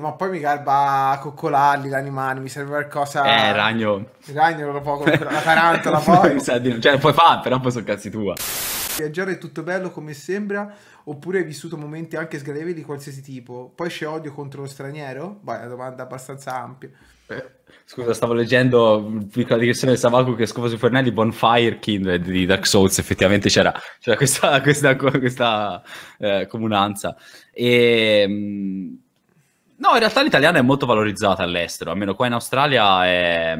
ma poi mi garba coccolarli l'animale, mi serve qualcosa... Eh, ragno. Il ragno lo può la tarantola
poi. cioè, puoi fare, però poi sono cazzi tua.
Viaggiare è tutto bello come sembra, oppure hai vissuto momenti anche sgradevoli di qualsiasi tipo? Poi c'è odio contro lo straniero? Vai, è una domanda abbastanza ampia. Eh,
scusa, stavo leggendo piccola digressione del Savaku che scopo sui fornelli Bonfire Kindred eh, di Dark Souls, effettivamente c'era, c'era questa, questa, questa eh, comunanza. E, ehm, no, in realtà l'italiano è molto valorizzato all'estero, almeno qua in Australia è,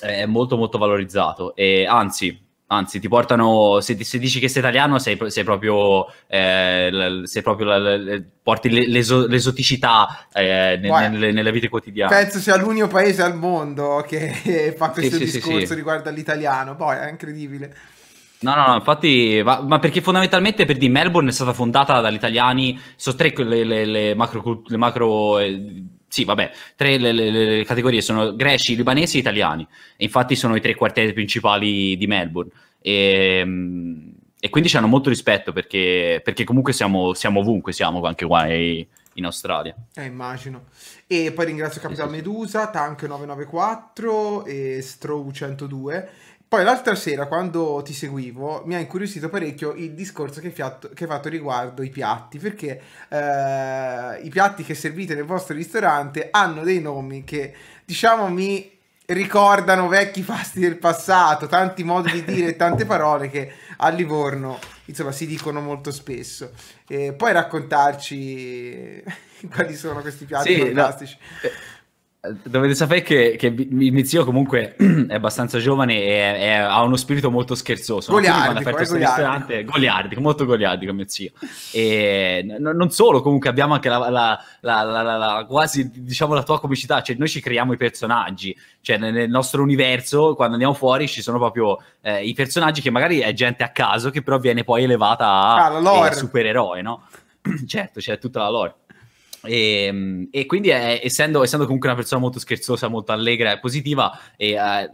è molto molto valorizzato e anzi Anzi, ti portano, se, se dici che sei italiano, sei, sei proprio, eh, sei proprio la, la, porti l'eso, l'esoticità eh, Guarda, nelle, nelle, vite quotidiane. Penso
sia l'unico paese al mondo che fa questo sì, discorso sì, sì, riguardo all'italiano, poi boh, è incredibile.
No, no, no, infatti, ma, ma, perché fondamentalmente per di Melbourne è stata fondata dagli italiani, sono tre le, le, le macro, le macro eh, sì, vabbè, tre le, le, le, categorie sono greci, libanesi e italiani. E infatti sono i tre quartieri principali di Melbourne. E, ehm, e quindi ci hanno molto rispetto perché, perché comunque siamo, siamo, ovunque, siamo anche qua e, in Australia.
Eh, immagino. E poi ringrazio Capitan Medusa, Tank994 e Strow102 poi l'altra sera, quando ti seguivo, mi ha incuriosito parecchio il discorso che hai fatto, fatto, riguardo i piatti, perché eh, i piatti che servite nel vostro ristorante hanno dei nomi che, diciamo, mi ricordano vecchi pasti del passato, tanti modi di dire, e tante parole che a Livorno, insomma, si dicono molto spesso. E puoi raccontarci quali sono questi piatti sì, fantastici? No. Eh,
eh, dovete sapere che, che mio zio comunque è abbastanza giovane e è, è, ha uno spirito molto scherzoso. Goliardico, è eh, goliardico. goliardico, molto goliardico mio zio. E n- non solo, comunque abbiamo anche la, la, la, la, quasi, diciamo, la tua comicità, cioè noi ci creiamo i personaggi, cioè nel, nostro universo, quando andiamo fuori ci sono proprio eh, i personaggi che magari è gente a caso, che però viene poi elevata a, ah, eh, supereroe, no? certo, c'è cioè, tutta la lore. E, ehm, e quindi, è, essendo, essendo, comunque una persona molto scherzosa, molto allegra e positiva, e, eh,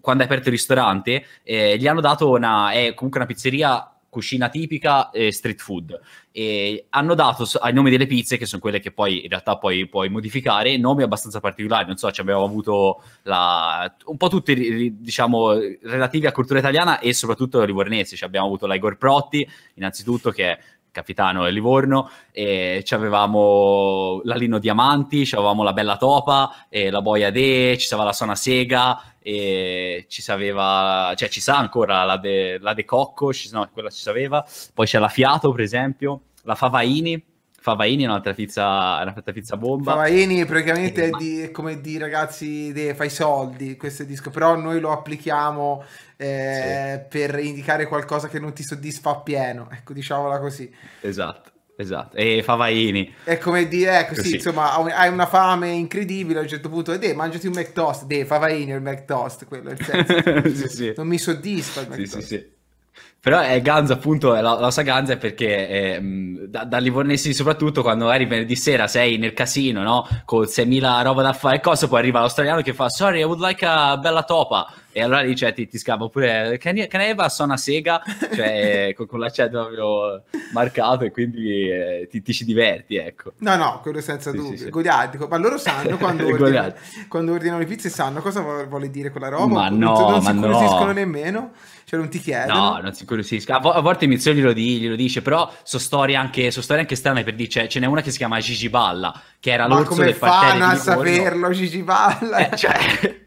quando è aperto il ristorante, eh, gli hanno dato una, è comunque una pizzeria cucina tipica eh, street food e hanno dato ai nomi delle pizze che sono quelle che poi in realtà poi puoi modificare nomi abbastanza particolari non so ci abbiamo avuto la, un po' tutti diciamo relativi a cultura italiana e soprattutto livornesi ci abbiamo avuto la Igor Protti innanzitutto che è capitano e Livorno, e avevamo l'Alino Diamanti, ci avevamo la Bella Topa, e la Boia De, ci aveva la Sona Sega, e ci aveva, cioè ci sa ancora la De, la de Cocco, ci, no, quella ci sapeva, poi c'è la Fiato per esempio, la Favaini, Favaini è un'altra pizza, è una pizza bomba.
Favaini praticamente è, eh, di, è come di ragazzi de, fai soldi, questo disco, però noi lo applichiamo eh, sì. per indicare qualcosa che non ti soddisfa appieno, ecco diciamola così.
Esatto. Esatto, e
Favaini. È come dire, ecco, eh, sì, insomma, hai una fame incredibile a un certo punto, ed è mangiati un McToast, deh, Favaini è il McToast, quello è il senso. sì, sì. Non mi soddisfa il McToast. Sì, sì, sì.
Però è eh, Ganza, appunto, eh, la, la sua Ganza è perché è, eh, da, da Livornesi, soprattutto quando magari venerdì sera sei nel casino, no? Con 6.000 roba da fare e cose, poi arriva l'australiano che fa Sorry, I would like a bella topa. E allora lì cioè, ti, ti scappa. Oppure can, you, can sega? Cioè, con, con, l'accento proprio marcato e quindi eh, ti, ti, ci diverti, ecco.
No, no, quello senza sì, dubbio. Sì, sì. Goliardico. Ma loro sanno quando ordinano, quando ordinano le pizze, sanno cosa vuole dire quella roba. Ma no, non si ma no. nemmeno. Cioè, non ti chiedono. No,
non si curiosisca. A, vo- a volte Mizio glielo, di- glielo, dice, però so storie anche, so storie anche strane per dire, cioè, ce n'è una che si chiama Gigi Balla, che era l'orso del parterre di Livorno. Ma come fanno a saperlo
Gigi Balla?
Eh, cioè,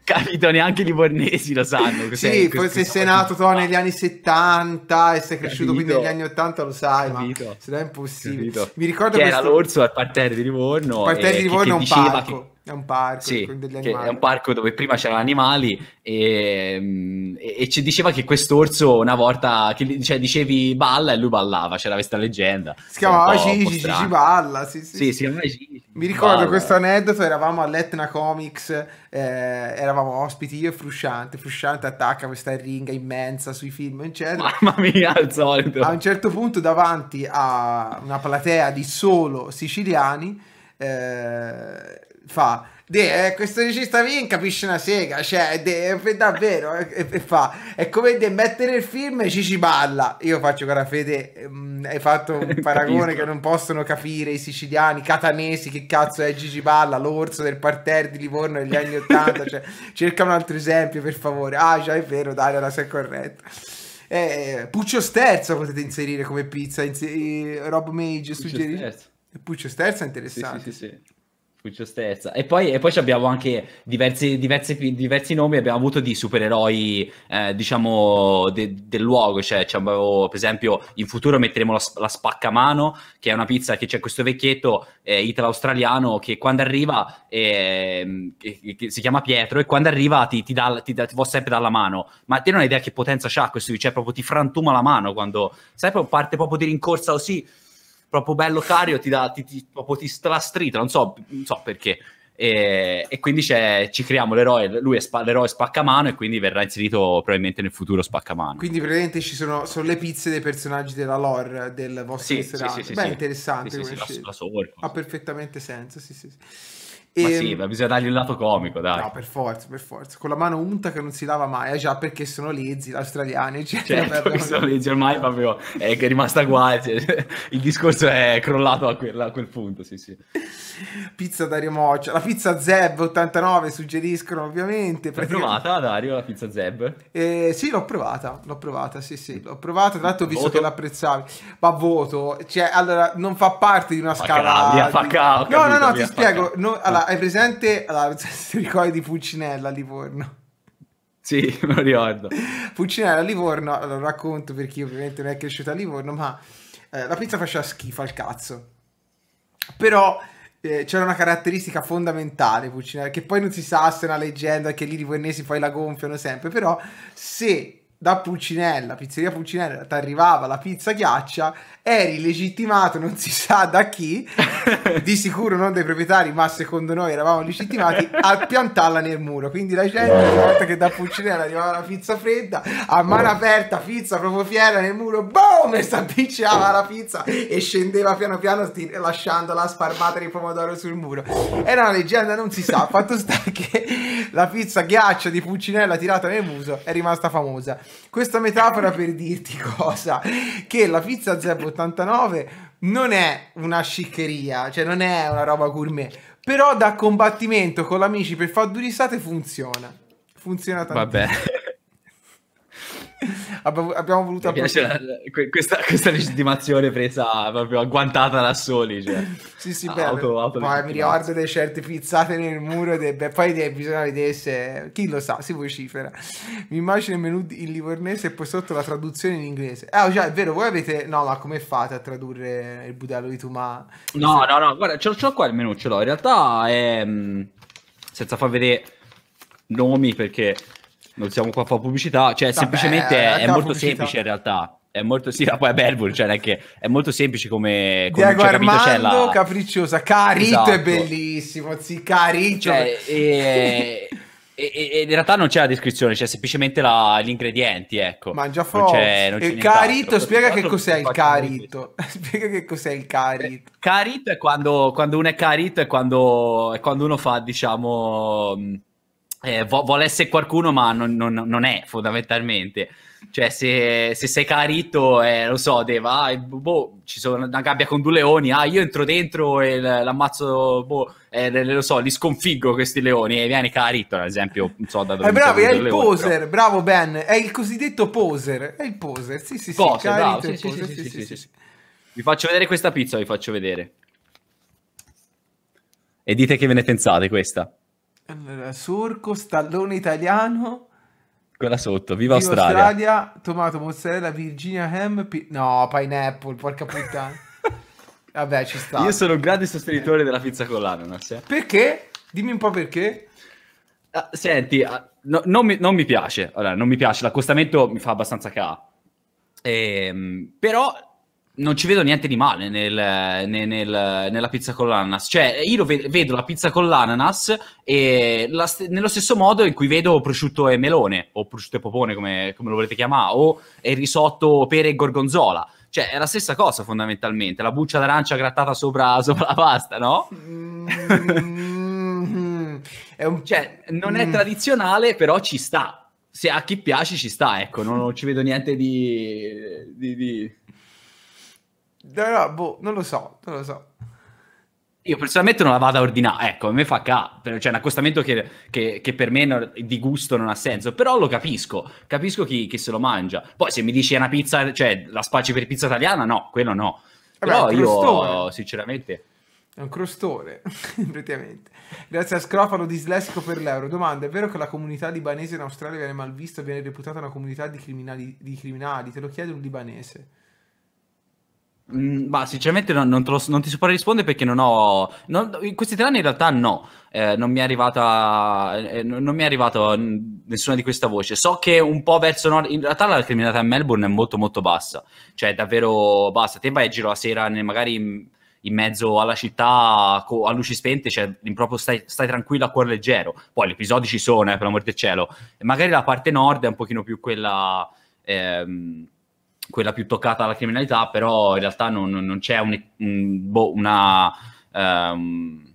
capito, neanche i livornesi lo sanno. Sì, poi se sei nato
to, negli anni 70 e sei cresciuto capito. quindi negli anni 80 lo sai, capito. ma se no è impossibile. Capito. Mi ricordo che questo... era
l'orso al parterre di Livorno. Il parterre di Livorno è un parco. Che
è un parco sì, degli animali. È un
parco dove prima c'erano animali e, mm, e, e ci diceva che quest'orso una volta che, cioè, dicevi balla e lui ballava, c'era questa leggenda. Si chiamava Cici, Cici
balla, sì, sì. sì, sì. Cici, Mi ricordo balla. questo aneddoto, eravamo all'Etna Comics, eh, eravamo ospiti io e Frusciante, Frusciante attacca questa ringa immensa sui film, eccetera. Mamma mia, al solito. A un certo punto davanti a una platea di solo siciliani... Eh, fa de, eh, questo regista lì capisce una sega, cioè, de, davvero, eh, e, e, fa, è come de, mettere il film e ci ci balla. Io faccio, cara Fede, ehm, hai fatto un paragone che non possono capire i siciliani, catanesi, che cazzo è Gigi Balla, l'orso del parterre di Livorno negli anni Ottanta, cioè, cerca un altro esempio, per favore. Ah, già, è vero, Daria, la sei corretta. Eh, Puccio Sterzo potete inserire come pizza, inser- eh, Rob Mage suggerisce. Puccio Sterzo è interessante. Sì, sì, sì,
Puccio Stezza. E poi, e poi abbiamo anche diversi, diversi, diversi, nomi abbiamo avuto di supereroi, eh, diciamo, de, del luogo. Cioè, per esempio, in futuro metteremo la, la spaccamano, che è una pizza che c'è questo vecchietto eh, italo-australiano che quando arriva eh, che, che si chiama Pietro e quando arriva ti, ti, dà, ti, dà, ti può sempre dare la mano. Ma te non hai idea che potenza c'ha questo, cioè proprio ti frantuma la mano quando, sai, parte proprio di rincorsa così oh proprio bello cario, ti, da, ti, ti, proprio ti strastrita, non so, non so perché. E, e quindi ci creiamo l'eroe, lui è spa, l'eroe spaccamano e quindi verrà inserito probabilmente nel futuro spaccamano.
Quindi praticamente ci sono, sono le pizze dei personaggi della lore del vostro sì, ristorante. Sì, sì, Beh, interessante. Sì, sì, la, la sorco, ha perfettamente senso, sì, sì. E... Ma ehm, sì, ma
bisogna dargli il lato comico, dai. No, per
forza, per forza. Con la mano unta che non si lava mai, eh, già perché sono lezzi, australiani, cioè, certo, sono
lezzi ormai proprio, eh, è rimasta quasi, cioè, il discorso è crollato a quel, a quel punto, sì, sì.
Pizza Dario Moccia, la pizza Zeb 89 suggeriscono ovviamente. L'hai provata
Dario, la pizza Zeb?
Eh, sì, l'ho provata, l'ho provata, sì, sì, l'ho provata, tra l'altro ho visto voto. che l'apprezzavi. Ma voto, cioè, allora, non fa parte di una fa scala... Cavia, di... Fa cavia, no, no, no, ti spiego, no, allora, hai presente... Allora, ti ricordi Pulcinella a Livorno?
Sì, me lo ricordo.
Pulcinella a Livorno, allora, lo racconto per chi ovviamente non è cresciuto a Livorno, ma eh, la pizza faceva schifo al cazzo. Però eh, c'era una caratteristica fondamentale, Pulcinella, che poi non si sa se è una leggenda, che lì i livornesi poi la gonfiano sempre, però se da Pulcinella, pizzeria Pulcinella, ti arrivava la pizza ghiaccia, eri legittimato non si sa da chi, di sicuro non dai proprietari, ma secondo noi eravamo legittimati a piantarla nel muro. Quindi la gente, ogni volta che da Pulcinella arrivava la pizza fredda, a mano aperta, pizza proprio fiera nel muro, boom, e si appicciava la pizza e scendeva piano piano lasciandola sparmata di pomodoro sul muro. Era una leggenda, non si sa, fatto sta che la pizza ghiaccia di Pulcinella tirata nel muso è rimasta famosa. Questa metafora per dirti cosa? Che la pizza Zeb 89 non è una sciccheria, cioè non è una roba gourmet, però da combattimento con l'amici per far due risate funziona. Funziona tantissimo. Vabbè abbiamo voluto approfondire.
Questa, questa, legittimazione presa proprio agguantata da soli. Cioè.
sì, sì, auto, Auto ma mi ricordo delle certe pizzate nel muro. De... Beh, poi de... bisogna vedere se chi lo sa, si vocifera. Mi immagino il menù in livornese e poi sotto la traduzione in inglese. Ah, eh, già, cioè, è vero, voi avete. No, ma come fate a tradurre il budello di Tumà?
No, no, no, guarda, ce l'ho qua il menù, ce l'ho. In realtà è. Mm, senza far vedere nomi perché non siamo qua a fare pubblicità, cioè Vabbè, semplicemente eh, è, è molto pubblicità. semplice in realtà. È molto, sì, poi a Belvur, cioè è, che è molto semplice come, come Diego Armando, capito, la...
capricciosa, Carito esatto. è bellissimo, sì, Carito. Cioè, e, e,
e, in realtà non c'è la descrizione, c'è semplicemente la, gli ingredienti, ecco. Mangia forte. Il carito,
spiega che cos'è il carito. Spiega che cos'è il carito. Carito
è quando, quando uno è carito, è quando, è quando uno fa, diciamo eh, vo- vuole essere qualcuno, ma non, non, non è fondamentalmente. Cioè, se, se sei carito, eh, lo so, Deva, ah, eh, boh, ci sono una gabbia con due leoni, ah, io entro dentro e l'ammazzo, boh, eh, lo so, li sconfiggo questi leoni e viene carito, ad esempio, non so da dove... Eh, è bravo, è il leoni, poser,
però. bravo Ben, è il cosiddetto poser, è il poser, sì, sì, sì, poser, bravo, sì, sì, poser, sì, sì, sì, sì, sì.
Vi faccio vedere questa pizza, vi faccio vedere. E dite che ve ne pensate questa.
Allora, eh, Surco, Stallone italiano.
Quella sotto, viva, viva Australia.
Tomato, mozzarella, Virginia Ham. Pi- no, pineapple, porca puttana. Vabbè, ci sta. Io sono
un grande sostenitore della pizza con l'ananas. Eh.
Perché? Dimmi un po' perché.
Ah, senti, ah, no, non, mi, non, mi, piace. Allora, non mi piace. L'accostamento mi fa abbastanza ca. Ehm, però non ci vedo niente di male nel, nel, nel, nella pizza con l'ananas. Cioè, io vedo, la pizza con l'ananas e la, nello stesso modo in cui vedo prosciutto e melone, o prosciutto e popone, come, come lo volete chiamare, o risotto, pere e gorgonzola. Cioè, è la stessa cosa fondamentalmente, la buccia d'arancia grattata sopra, sopra la pasta, no? mm un... Cioè, non è mm. tradizionale, però ci sta. Se a chi piace ci sta, ecco, non, non ci vedo niente di...
di, di No, boh, non lo so, non lo so.
Io personalmente non la vado a ordinare, ecco, a me fa ca, cioè un accostamento che, che, che per me non, di gusto non ha senso, però lo capisco, capisco chi, chi, se lo mangia. Poi se mi dici è una pizza, cioè la spacci per pizza italiana, no, quello no.
Però Vabbè, io
sinceramente...
È un crostone, praticamente. Grazie a Scrofalo dislessico per l'euro. Domanda, è vero che la comunità libanese in Australia viene mal vista, viene reputata una comunità di criminali, di criminali? Te lo chiede un libanese.
Mm, ma sinceramente non, non, lo, non, ti saprei rispondere perché non ho... Non, in questi tre anni in realtà no, eh, non mi è arrivata... Eh, non mi è arrivata nessuna di questa voce. So che un po' verso nord... In realtà la criminalità a Melbourne è molto molto bassa, cioè davvero bassa. Te vai a giro la sera magari in, in mezzo alla città co- a luci spente, cioè proprio stai, stai, tranquillo a cuore leggero. Poi gli episodi ci sono, eh, per l'amor del cielo. E magari la parte nord è un pochino più quella... Ehm, quella più toccata alla criminalità, però in realtà non, non c'è un, un, boh, una... Um,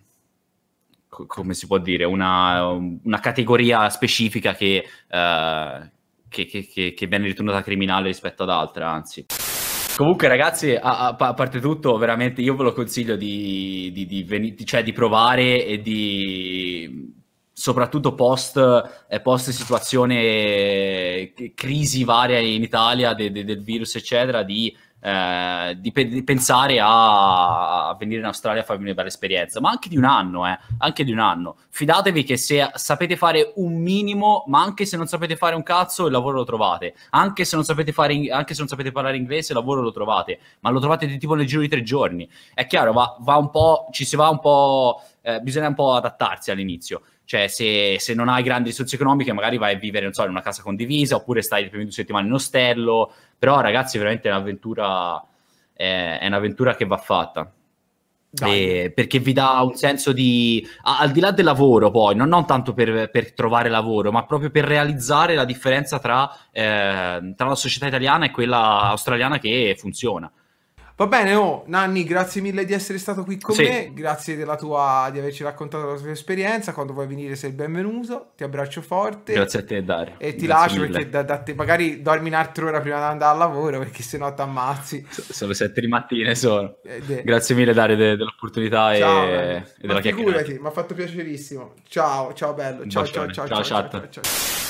come si può dire, una, una categoria specifica che, uh, che, che, che, viene ritornata criminale rispetto ad altre, anzi. Comunque, ragazzi, a, a, parte tutto, veramente io ve lo consiglio di, di, di, ven- cioè, di provare e di, soprattutto post, eh, post situazione eh, crisi varia in Italia de, de, del virus eccetera di, eh, di, pe- di pensare a, a, venire in Australia a farvi una bella esperienza ma anche di un anno eh, anche di un anno fidatevi che se sapete fare un minimo ma anche se non sapete fare un cazzo il lavoro lo trovate anche se non sapete, fare in- anche se non sapete parlare inglese il lavoro lo trovate ma lo trovate di tipo nel giro di tre giorni è chiaro va, va un po' ci si va un po' eh, bisogna un po' adattarsi all'inizio cioè, se, se non hai grandi risorse economiche, magari vai a vivere, non so, in una casa condivisa, oppure stai le prime due settimane in ostello. Però, ragazzi, veramente è un'avventura, eh, è un'avventura che va fatta. Eh, perché vi dà un senso di al di là del lavoro poi non, non tanto per, per, trovare lavoro ma proprio per realizzare la differenza tra, eh, tra, la società italiana e quella australiana che funziona
Va bene, oh, Nanni, grazie mille di essere stato qui con sì. me, grazie della tua, di averci raccontato la tua esperienza, quando vuoi venire sei il benvenuto, ti abbraccio forte.
Grazie a te Dario. E ti grazie lascio mille. perché da,
da, te, magari dormi un'altra ora prima di andare al lavoro perché sennò ti ammazzi.
sono sette di mattina sono. Eh, de... Grazie mille Dario de, dell'opportunità ciao, e, e della chiacchierata. Figurati,
mi ha fatto piacerissimo. Ciao, ciao bello, ciao ciao ciao, ciao, ciao, ciao,
ciao. ciao, ciao.